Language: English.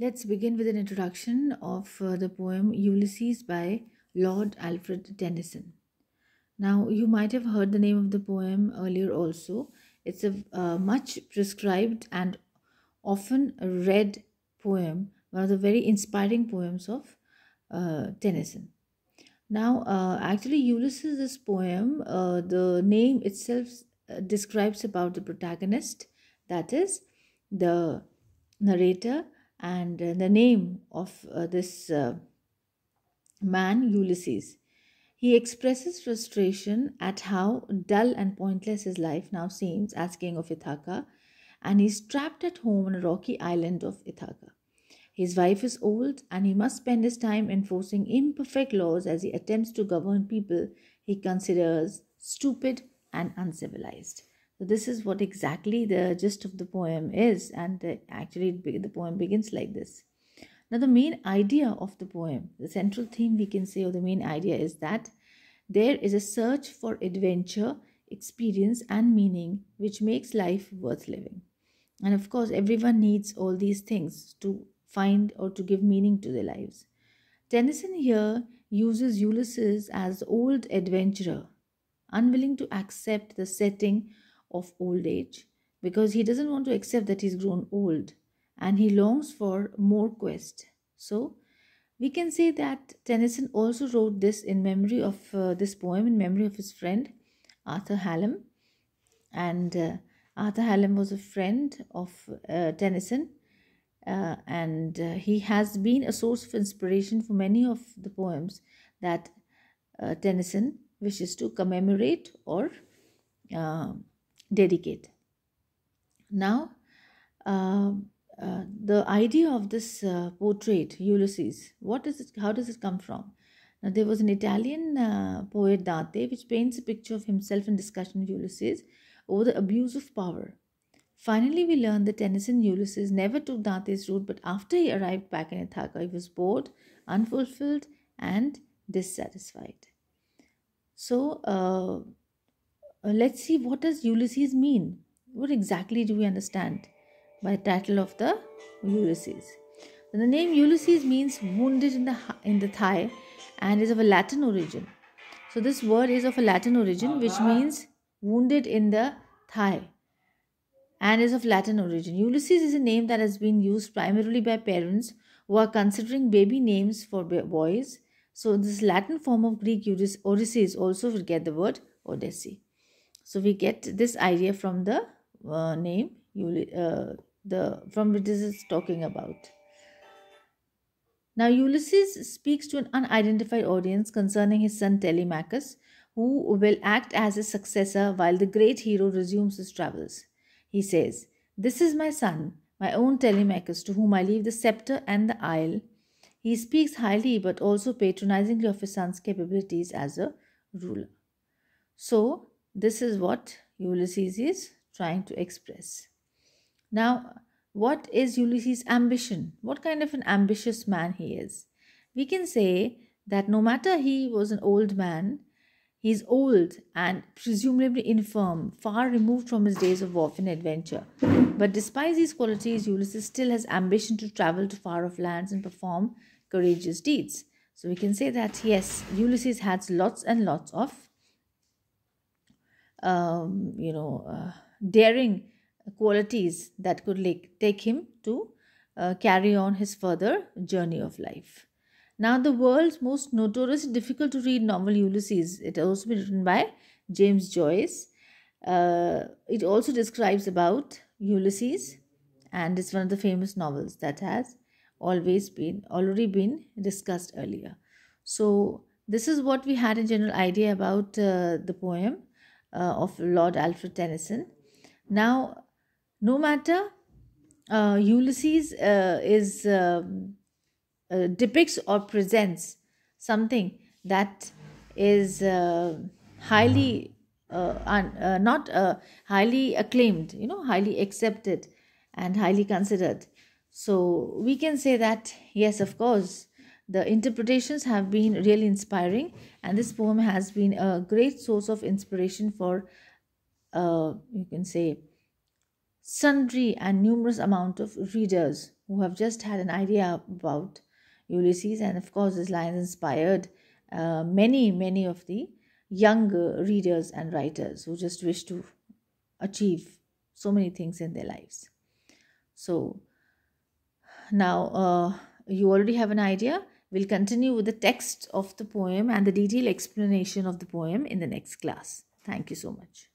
Let's begin with an introduction of uh, the poem Ulysses by Lord Alfred Tennyson. Now, you might have heard the name of the poem earlier also. It's a uh, much prescribed and often read poem, one of the very inspiring poems of uh, Tennyson. Now, uh, actually, Ulysses, this poem, uh, the name itself uh, describes about the protagonist, that is, the narrator, and uh, the name of uh, this uh, man, Ulysses. He expresses frustration at how dull and pointless his life now seems as king of Ithaca, and he's trapped at home on a rocky island of Ithaca. His wife is old, and he must spend his time enforcing imperfect laws as he attempts to govern people he considers stupid and uncivilized this is what exactly the gist of the poem is, and actually the poem begins like this. Now the main idea of the poem, the central theme we can say, or the main idea is that there is a search for adventure, experience, and meaning, which makes life worth living. And of course, everyone needs all these things to find or to give meaning to their lives. Tennyson here uses Ulysses as old adventurer, unwilling to accept the setting of old age because he doesn't want to accept that he's grown old and he longs for more quest. So we can say that Tennyson also wrote this in memory of uh, this poem in memory of his friend Arthur Hallam and uh, Arthur Hallam was a friend of uh, Tennyson uh, and uh, he has been a source of inspiration for many of the poems that uh, Tennyson wishes to commemorate or dedicate. Now, uh, uh, the idea of this uh, portrait, Ulysses, what is it, how does it come from? Now, there was an Italian uh, poet, Dante, which paints a picture of himself in discussion with Ulysses over the abuse of power. Finally, we learn that Tennyson Ulysses never took Dante's route, but after he arrived back in Ithaca, he was bored, unfulfilled, and dissatisfied. So, uh, uh, let's see what does Ulysses mean? What exactly do we understand by title of the Ulysses? the name Ulysses means wounded in the in the thigh and is of a Latin origin. So this word is of a Latin origin which means wounded in the thigh and is of Latin origin. Ulysses is a name that has been used primarily by parents who are considering baby names for boys. So, this Latin form of Greek Ulysses also forget the word Odyssey so we get this idea from the uh, name you uh, the from which this is talking about now ulysses speaks to an unidentified audience concerning his son telemachus who will act as his successor while the great hero resumes his travels he says this is my son my own telemachus to whom i leave the scepter and the isle he speaks highly but also patronizingly of his son's capabilities as a ruler so this is what Ulysses is trying to express. Now, what is Ulysses' ambition? What kind of an ambitious man he is? We can say that no matter he was an old man, He's old and presumably infirm, far removed from his days of and adventure. But despite these qualities, Ulysses still has ambition to travel to far off lands and perform courageous deeds. So we can say that yes, Ulysses has lots and lots of um, you know, uh, daring qualities that could like, take him to uh, carry on his further journey of life. Now, the world's most notorious, difficult to read novel Ulysses, it has also been written by James Joyce. Uh, it also describes about Ulysses, and it's one of the famous novels that has always been already been discussed earlier. So, this is what we had a general idea about uh, the poem uh, of Lord Alfred Tennyson. Now, no matter, uh, Ulysses uh, is um, uh, depicts or presents something that is uh, highly not highly acclaimed, you know, highly accepted and highly considered. So we can say that yes, of course, the interpretations have been really inspiring, and this poem has been a great source of inspiration for, uh, you can say, sundry and numerous amount of readers who have just had an idea about Ulysses. And of course, this line inspired uh, many, many of the young readers and writers who just wish to achieve so many things in their lives. So now uh, you already have an idea We'll continue with the text of the poem and the detailed explanation of the poem in the next class. Thank you so much.